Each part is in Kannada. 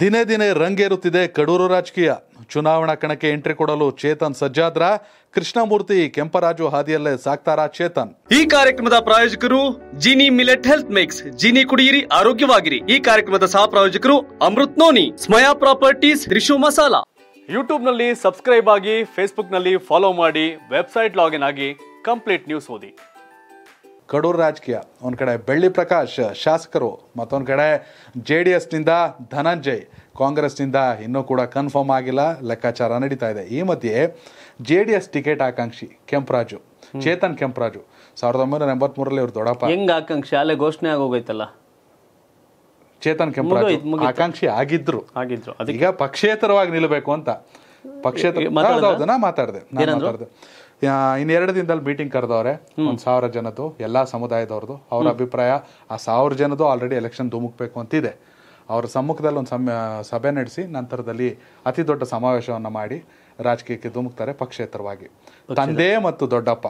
ದಿನೇ ದಿನೇ ರಂಗೇರುತ್ತಿದೆ ಕಡೂರು ರಾಜಕೀಯ ಚುನಾವಣಾ ಕಣಕ್ಕೆ ಎಂಟ್ರಿ ಕೊಡಲು ಚೇತನ್ ಸಜ್ಜಾದ್ರ ಕೃಷ್ಣಮೂರ್ತಿ ಕೆಂಪರಾಜು ಹಾದಿಯಲ್ಲೇ ಸಾಕ್ತಾರ ಚೇತನ್ ಈ ಕಾರ್ಯಕ್ರಮದ ಪ್ರಾಯೋಜಕರು Jini millet health mix Jini ಕುಡಿಯಿರಿ ಆರೋಗ್ಯವಾಗಿರಿ ಈ ಕಾರ್ಯಕ್ರಮದ ಸಹ ಪ್ರಾಯೋಜಕರು Amrut noni Smaya properties Rishu masala YouTube ನಲ್ಲಿ ಸಬ್ಸ್ಕ್ರೈಬ್ ಆಗಿ ಫೇಸ್ಬುಕ್ ನಲ್ಲಿ ಫಾಲೋ ಮಾಡಿ ವೆಬ್ಸೈಟ್ ಲಾಗಿನ್ ಆಗಿ ಕಂಪ್ಲೀಟ್ ನ್ಯೂಸ್ ಓದಿ ಕಡೂರು ರಾಜಕೀಯ ಒಂದು ಕಡೆ ಬೆಳ್ಳಿ ಪ್ರಕಾಶ್ ಶಾಸಕರು ಮತ್ತೊಂದು ಕಡೆ ಜೆ ಡಿ ಎಸ್ನಿಂದ ಧನಂಜಯ್ ಕಾಂಗ್ರೆಸ್ನಿಂದ ಇನ್ನೂ ಕೂಡ ಕನ್ಫರ್ಮ್ ಆಗಿಲ್ಲ ಲೆಕ್ಕಾಚಾರ ನಡೀತಾ ಇದೆ ಈ ಮಧ್ಯೆ ಜೆ ಡಿ ಎಸ್ ಟಿಕೆಟ್ ಆಕಾಂಕ್ಷಿ ಕೆಂಪರಾಜು ಚೇತನ್ ಕೆಂಪರಾಜು ಸಾವಿರದ ಒಂಬೈನೂರ ಎಂಬತ್ಮೂರರಲ್ಲಿ ಇವರು ದೊಡ್ಡಪ್ಪ ಹೆಂಗ್ ಆಕಾಂಕ್ಷಿ ಅಲ್ಲೇ ಘೋಷಣೆ ಆಗೋಗೈತಲ್ಲ ಚೇತನ್ ಕೆಂಪರಾಜು ಆಕಾಂಕ್ಷಿ ಆಗಿದ್ರು ಆಗಿದ್ರು ಈಗ ಪಕ್ಷೇತರವಾಗಿ ನಿಲ್ಲಬೇಕು ಅಂತ ಪಕ್ಷೇತರ ಮಾತಾಡಿದೆ ಮಾತಾಡಿದೆ ಇನ್ನೆರಡು ದಿನದಲ್ಲಿ ಮೀಟಿಂಗ್ ಕರೆದವ್ರೆ ಒಂದು ಸಾವಿರ ಜನದ್ದು ಎಲ್ಲ ಸಮುದಾಯದವ್ರದ್ದು ಅವ್ರ ಅಭಿಪ್ರಾಯ ಆ ಸಾವಿರ ಜನದ್ದು ಆಲ್ರೆಡಿ ಎಲೆಕ್ಷನ್ ಧುಮುಕ್ಬೇಕು ಅಂತಿದೆ ಅವ್ರ ಸಮ್ಮುಖದಲ್ಲಿ ಒಂದು ಸಭೆ ನಡೆಸಿ ನಂತರದಲ್ಲಿ ಅತಿ ದೊಡ್ಡ ಸಮಾವೇಶವನ್ನು ಮಾಡಿ ರಾಜಕೀಯಕ್ಕೆ ಧುಮುಕ್ತಾರೆ ಪಕ್ಷೇತರವಾಗಿ ತಂದೆ ಮತ್ತು ದೊಡ್ಡಪ್ಪ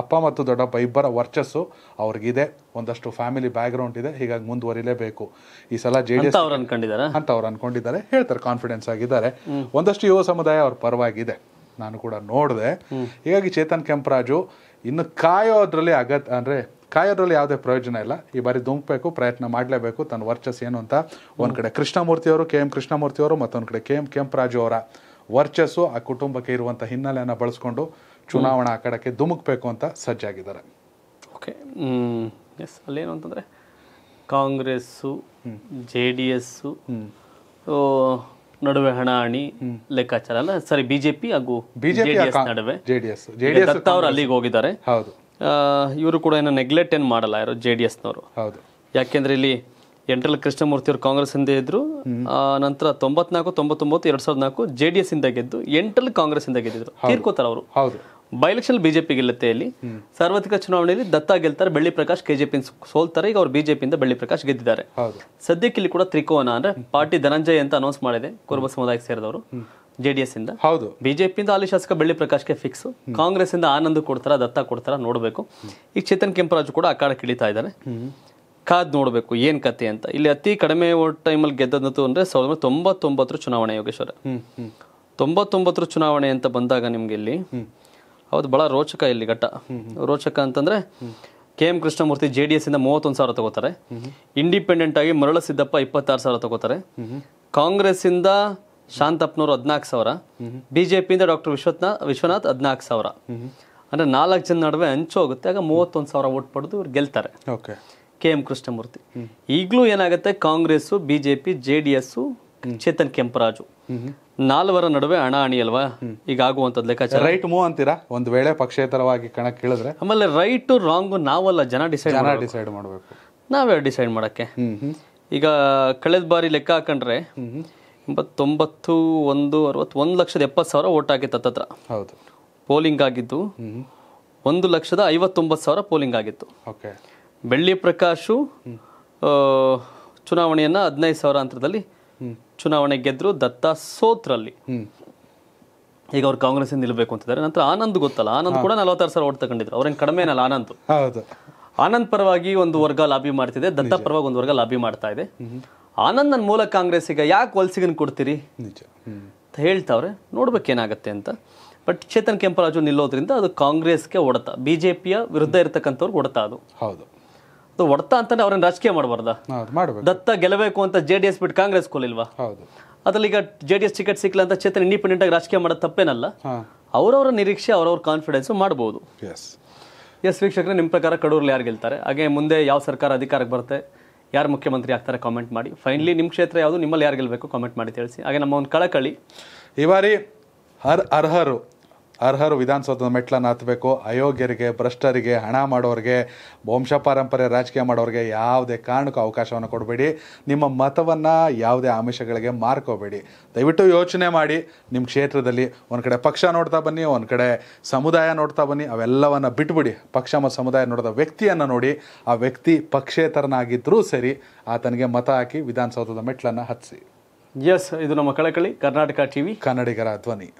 ಅಪ್ಪ ಮತ್ತು ದೊಡ್ಡಪ್ಪ ಇಬ್ಬರ ವರ್ಚಸ್ಸು ಅವ್ರಿಗಿದೆ ಒಂದಷ್ಟು ಫ್ಯಾಮಿಲಿ ಬ್ಯಾಕ್ಗ್ರೌಂಡ್ ಇದೆ ಹೀಗಾಗಿ ಮುಂದುವರಿಲೇಬೇಕು ಈ ಸಲ ಜೆ ಡಿ ಎಸ್ ಅಂತ ಅವ್ರು ಅನ್ಕೊಂಡಿದ್ದಾರೆ ಹೇಳ್ತಾರೆ ಕಾನ್ಫಿಡೆನ್ಸ್ ಆಗಿದ್ದಾರೆ ಒಂದಷ್ಟು ಯುವ ಸಮುದಾಯ ಅವ್ರ ಪರವಾಗಿದೆ ನಾನು ಕೂಡ ನೋಡಿದೆ ಹೀಗಾಗಿ ಚೇತನ್ ಕೆಂಪರಾಜು ಇನ್ನು ಕಾಯೋದ್ರಲ್ಲಿ ಅಗತ್ಯ ಅಂದರೆ ಕಾಯೋದ್ರಲ್ಲಿ ಯಾವುದೇ ಪ್ರಯೋಜನ ಇಲ್ಲ ಈ ಬಾರಿ ದುಂಕಬೇಕು ಪ್ರಯತ್ನ ಮಾಡಲೇಬೇಕು ತನ್ನ ವರ್ಚಸ್ ಏನು ಅಂತ ಒಂದು ಕಡೆ ಕೃಷ್ಣಮೂರ್ತಿಯವರು ಕೆ ಎಂ ಕೃಷ್ಣಮೂರ್ತಿಯವರು ಮತ್ತೊಂದು ಕಡೆ ಕೆ ಎಂ ಕೆಂಪರಾಜು ಅವರ ವರ್ಚಸ್ಸು ಆ ಕುಟುಂಬಕ್ಕೆ ಇರುವಂಥ ಹಿನ್ನೆಲೆಯನ್ನು ಬಳಸ್ಕೊಂಡು ಚುನಾವಣಾ ಕಡೆಗೆ ಧುಮುಕಬೇಕು ಅಂತ ಸಜ್ಜಾಗಿದ್ದಾರೆ ಓಕೆ ಎಸ್ ಅಲ್ಲೇನು ಅಂತಂದರೆ ಕಾಂಗ್ರೆಸ್ಸು ಜೆ ಡಿ ಎಸ್ಸು ನಡುವೆ ಹಣಿ ಲೆಕ್ಕಾಚಾರ ಅಲ್ಲ ಸರಿ ಬಿಜೆಪಿ ಹಾಗೂ ಜೆಡಿಎಸ್ ನಡುವೆ ಜೆಡಿಎಸ್ ಅವರು ಅಲ್ಲಿಗೆ ಹೋಗಿದ್ದಾರೆ ಹೌದು ಇವರು ಕೂಡ ಏನೋ ನೆಗ್ಲೆಕ್ಟ್ ಏನ್ ಮಾಡಲ್ಲ ಯಾರು ನವರು ಹೌದು ಯಾಕೆಂದ್ರೆ ಇಲ್ಲಿ ಎಂಟ್ರಲ್ ಕೃಷ್ಣಮೂರ್ತಿ ಅವರು ಕಾಂಗ್ರೆಸ್ ಇಂದ ಇದ್ರು ನಂತರ ತೊಂಬತ್ನಾಲ್ಕು ತೊಂಬತ್ತೊಂಬತ್ತು ಎರಡ್ ಸಾವಿರದ ನಾಲ್ಕು ಜೆಡಿಎಸ್ ಇಂದ ಗೆದ್ದು ಎಂಟ್ರಲ್ ಕಾಂಗ್ರೆಸ್ ಇಂದ ಗೆದ್ದಿದ್ರು ತೀರ್ಕೋತಾರ ಅವರು ಬೈ ಎಲೆಕ್ಷನ್ ಬಿಜೆಪಿ ಗೆಲ್ಲುತ್ತೆ ಇಲ್ಲಿ ಸಾರ್ವತ್ರಿಕ ಚುನಾವಣೆಯಲ್ಲಿ ದತ್ತ ಗೆಲ್ತಾರೆ ಬೆಳ್ಳಿ ಪ್ರಕಾಶ್ ಕೆಜೆಪಿ ಸೋಲ್ತಾರೆ ಈಗ ಅವ್ರು ಬಿಜೆಪಿಯಿಂದ ಬೆಳ್ಳಿ ಪ್ರಕಾಶ್ ಗೆದ್ದಿದ್ದಾರೆ ಸದ್ಯಕ್ಕೆ ಇಲ್ಲಿ ಕೂಡ ತ್ರಿಕೋನ ಅಂದ್ರೆ ಪಾರ್ಟಿ ಧನಂಜಯ ಅಂತ ಅನೌನ್ಸ್ ಮಾಡಿದೆ ಕುರುಬ ಸಮುದಾಯಕ್ಕೆ ಸೇರಿದವರು ಜೆಡಿಎಸ್ ಇಂದ ಹೌದು ಬಿಜೆಪಿಯಿಂದ ಹಾಲಿ ಶಾಸಕ ಬೆಳ್ಳಿ ಪ್ರಕಾಶ್ಗೆ ಫಿಕ್ಸ್ ಕಾಂಗ್ರೆಸ್ ಇಂದ ಆನಂದ್ ಕೊಡ್ತಾರ ದತ್ತ ಕೊಡ್ತಾರ ನೋಡಬೇಕು ಈಗ ಚೇತನ್ ಕೆಂಪರಾಜು ಕೂಡ ಅಖಾಡ ಕಿಳಿತಾ ಇದ್ದಾರೆ ಕಾದ್ ನೋಡಬೇಕು ಏನ್ ಕತೆ ಅಂತ ಇಲ್ಲಿ ಅತಿ ಕಡಿಮೆ ಟೈಮಲ್ಲಿ ಗೆದ್ದದ್ದು ಅಂದ್ರೆ ಸಾವಿರದ ಒಂಬೈನೂರ ತೊಂಬತ್ತೊಂಬತ್ತರ ಚುನಾವಣೆ ಯೋಗೇಶ್ವರ ತೊಂಬತ್ತೊಂಬತ್ತರ ಚುನಾವಣೆ ಅಂತ ಬಂದಾಗ ನಿಮ್ಗೆ ಇಲ್ಲಿ ಹೌದು ಬಹಳ ರೋಚಕ ಇಲ್ಲಿ ಘಟ್ಟ ರೋಚಕ ಅಂತಂದ್ರೆ K M Krishnamurthy J D S ಇಂದ ಮೂವತ್ತೊಂದು ಸಾವಿರ ತಗೋತಾರೆ ಇಂಡಿಪೆಂಡೆಂಟ್ ಆಗಿ ಮರಳ ಸಿದ್ದಪ್ಪ ಇಪ್ಪತ್ತಾರು ಸಾವಿರ ತಗೋತಾರೆ ಇಂದ ಶಾಂತಪ್ಪನವರು ಹದಿನಾಲ್ಕು ಸಾವಿರ ಬಿಜೆಪಿಯಿಂದ ಡಾಕ್ಟರ್ ವಿಶ್ವನಾಥ್ ವಿಶ್ವನಾಥ್ ಹದಿನಾಲ್ಕು ಸಾವಿರ ಅಂದ್ರೆ ನಾಲ್ಕು ಜನ ನಡುವೆ ಹಂಚು ಹೋಗುತ್ತೆ ಆಗ ಮೂವತ್ತೊಂದು ಸಾವಿರ ಓಟ್ ಪಡೆದು ಇವ್ರು ಗೆಲ್ತಾರೆ ಕೆ ಎಂ ಕೃಷ್ಣಮೂರ್ತಿ ಈಗಲೂ ಏನಾಗುತ್ತೆ Congress BJP J D S Chetan Kempraju ನಾಲ್ವರ ನಡುವೆ ಹಣಾಹಣಿ ಅಲ್ವಾ ಈಗ ಆಗುವಂಥದ್ದು ಲೆಕ್ಕಾಚಾರ ರೈಟ್ ಮೂವ್ ಅಂತೀರಾ ಒಂದು ವೇಳೆ ಪಕ್ಷೇತರವಾಗಿ ಕಣಕ್ಕೆ ಕೇಳಿದ್ರೆ ಆಮೇಲೆ ರೈಟ್ ರಾಂಗ್ ನಾವಲ್ಲ ಜನ ಡಿಸೈಡ್ ಡಿಸೈಡ್ ಮಾಡಬೇಕು ನಾವೇ ಡಿಸೈಡ್ ಮಾಡೋಕ್ಕೆ ಈಗ ಕಳೆದ ಬಾರಿ ಲೆಕ್ಕ ಹಾಕೊಂಡ್ರೆ ಎಂಬತ್ತೊಂಬತ್ತು ಒಂದು ಒಂದು ಲಕ್ಷದ ಎಪ್ಪತ್ತು ಸಾವಿರ ಓಟ್ ಆಗಿತ್ತು ಹತ್ತತ್ರ ಹೌದು ಪೋಲಿಂಗ್ ಆಗಿದ್ದು ಒಂದು ಲಕ್ಷದ ಐವತ್ತೊಂಬತ್ತು ಸಾವಿರ ಪೋಲಿಂಗ್ ಆಗಿತ್ತು ಓಕೆ ಬೆಳ್ಳಿ ಪ್ರಕಾಶು ಚುನಾವಣೆಯನ್ನು ಹದಿನೈದು ಸಾವಿರ ಅಂತರದಲ್ಲಿ ಚುನಾವಣೆ ಗೆದ್ರು ದತ್ತ ಸೋತ್ರಲ್ಲಿ ಈಗ ಅವ್ರು ಕಾಂಗ್ರೆಸ್ ನಿಲ್ಬೇಕು ಅಂತಿದ್ದಾರೆ ನಂತರ ಆನಂದ್ ಗೊತ್ತಲ್ಲ ಆನಂದ್ ಕೂಡ ನಲವತ್ತಾರು ಸಾವಿರ ಓಟ್ ತಗೊಂಡಿದ್ರು ಅವ್ರೇನ್ ಕಡಿಮೆ ಏನಲ್ಲ ಆನಂದ್ ಆನಂದ್ ಪರವಾಗಿ ಒಂದು ವರ್ಗ ಲಾಬಿ ಮಾಡ್ತಿದೆ ದತ್ತ ಪರವಾಗಿ ಒಂದು ವರ್ಗ ಲಾಬಿ ಮಾಡ್ತಾ ಇದೆ ಆನಂದ್ ನನ್ನ ಮೂಲ ಈಗ ಯಾಕೆ ವಲ್ಸಿಗನ್ ಕೊಡ್ತೀರಿ ಅಂತ ಹೇಳ್ತಾವ್ರೆ ನೋಡ್ಬೇಕೇನಾಗತ್ತೆ ಅಂತ ಬಟ್ ಚೇತನ್ ಕೆಂಪರಾಜು ನಿಲ್ಲೋದ್ರಿಂದ ಅದು ಕಾಂಗ್ರೆಸ್ಗೆ ಹೊಡತ ಬಿಜೆಪಿಯ ವಿರುದ್ಧ ಇರತಕ್ಕಂಥವ್ರಿಗೆ ಹೊಡೆತ ಅದು ಹೌದು ಸೊ ಒಡ್ತಾ ಅಂತಾನೆ ಅವ್ರನ್ನ ರಾಜಕೀಯ ಮಾಡಬಾರ್ದ ದತ್ತ ಗೆಲ್ಲಬೇಕು ಅಂತ ಜೆ ಡಿ ಎಸ್ ಬಿಟ್ಟು ಕಾಂಗ್ರೆಸ್ ಕೊಲಿಲ್ವಾ ಅದ್ರಲ್ಲಿ ಈಗ ಜೆ ಡಿ ಎಸ್ ಟಿಕೆಟ್ ಸಿಕ್ಕಿಲ್ಲ ಅಂತ ಚೇತನ್ ಇಂಡಿಪೆಂಡೆಂಟ್ ಆಗಿ ರಾಜಕೀಯ ಮಾಡೋದು ತಪ್ಪೇನಲ್ಲ ಅವರವರ ನಿರೀಕ್ಷೆ ಅವರವ್ರ ಕಾನ್ಫಿಡೆನ್ಸ್ ಮಾಡಬಹುದು ಎಸ್ ವೀಕ್ಷಕರೇ ನಿಮ್ಮ ಪ್ರಕಾರ ಕಡೂರಲ್ಲಿ ಯಾರು ಗೆಲ್ತಾರೆ ಹಾಗೆ ಮುಂದೆ ಯಾವ ಸರ್ಕಾರ ಅಧಿಕಾರಕ್ಕೆ ಬರುತ್ತೆ ಯಾರು ಮುಖ್ಯಮಂತ್ರಿ ಆಗ್ತಾರೆ ಕಾಮೆಂಟ್ ಮಾಡಿ ಫೈನಲಿ ನಿಮ್ಮ ಕ್ಷೇತ್ರ ಯಾವುದು ನಿಮ್ಮಲ್ಲಿ ಯಾರು ಗೆಲ್ಲಬೇಕು ಕಾಮೆಂಟ್ ಮಾಡಿ ತಿಳಿಸಿ ಹಾಗೆ ನಮ್ಮ ಒಂದು ಕಳಕಳಿ ಈ ಬಾರಿ ಅರ್ಹರು ಅರ್ಹರು ವಿಧಾನಸೌಧದ ಮೆಟ್ಲನ್ನು ಹತ್ತಬೇಕು ಅಯೋಗ್ಯರಿಗೆ ಭ್ರಷ್ಟರಿಗೆ ಹಣ ಮಾಡೋರಿಗೆ ವಂಶ ಪಾರಂಪರೆ ರಾಜಕೀಯ ಮಾಡೋರಿಗೆ ಯಾವುದೇ ಕಾರಣಕ್ಕೂ ಅವಕಾಶವನ್ನು ಕೊಡಬೇಡಿ ನಿಮ್ಮ ಮತವನ್ನು ಯಾವುದೇ ಆಮಿಷಗಳಿಗೆ ಮಾರ್ಕೋಬೇಡಿ ದಯವಿಟ್ಟು ಯೋಚನೆ ಮಾಡಿ ನಿಮ್ಮ ಕ್ಷೇತ್ರದಲ್ಲಿ ಒಂದು ಕಡೆ ಪಕ್ಷ ನೋಡ್ತಾ ಬನ್ನಿ ಒಂದು ಕಡೆ ಸಮುದಾಯ ನೋಡ್ತಾ ಬನ್ನಿ ಅವೆಲ್ಲವನ್ನು ಬಿಟ್ಬಿಡಿ ಪಕ್ಷ ಮತ್ತು ಸಮುದಾಯ ನೋಡಿದ ವ್ಯಕ್ತಿಯನ್ನು ನೋಡಿ ಆ ವ್ಯಕ್ತಿ ಪಕ್ಷೇತರನಾಗಿದ್ದರೂ ಸರಿ ಆತನಿಗೆ ಮತ ಹಾಕಿ ವಿಧಾನಸೌಧದ ಮೆಟ್ಲನ್ನು ಹತ್ತಿಸಿ ಎಸ್ ಇದು ನಮ್ಮ ಕಳಕಳಿ ಕರ್ನಾಟಕ ಟಿವಿ ಕನ್ನಡಿಗರ ಧ್ವನಿ